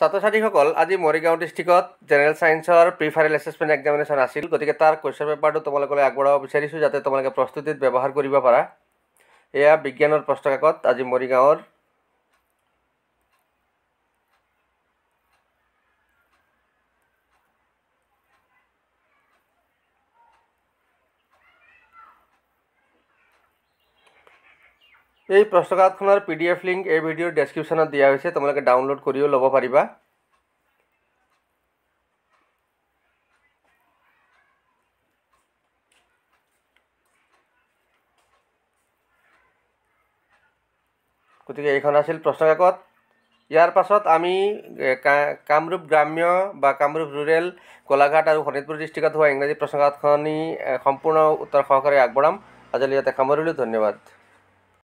ছাত্ৰ ছাত্ৰীসকল আজি মৰিগাঁও ডিষ্ট্ৰিক্টত জেনেৰেল চায়েন্সৰ প্ৰিফাৰেল এছেচমেণ্ট এক্সামিনেশ্যন আছিল গতিকে তাৰ কুৱেশ্যন পেপাৰটো তোমালোকলৈ আগবঢ়াব বিচাৰিছোঁ যাতে তোমালোকে প্ৰস্তুতিত ব্যৱহাৰ কৰিব পাৰা এয়া বিজ্ঞানৰ প্ৰশ্নকাকত আজি মৰিগাঁৱৰ এই প্ৰশ্নকাৰ্ডখনৰ পি ডি এফ লিংক এই ভিডিঅ'ৰ ডেছক্ৰিপশ্যনত দিয়া হৈছে তোমালোকে ডাউনলোড কৰিও ল'ব পাৰিবা গতিকে এইখন আছিল প্ৰশ্নকাকত ইয়াৰ পাছত আমি কামৰূপ গ্ৰাম্য বা কামৰূপ ৰুৰেল গোলাঘাট আৰু শোণিতপুৰ ডিষ্ট্ৰিক্টত হোৱা ইংৰাজী প্ৰশ্নকাৰ্ডখনি সম্পূৰ্ণ উত্তৰ সহকাৰে আগবঢ়াম আজিলৈ ইয়াতে সামৰিলোঁ ধন্যবাদ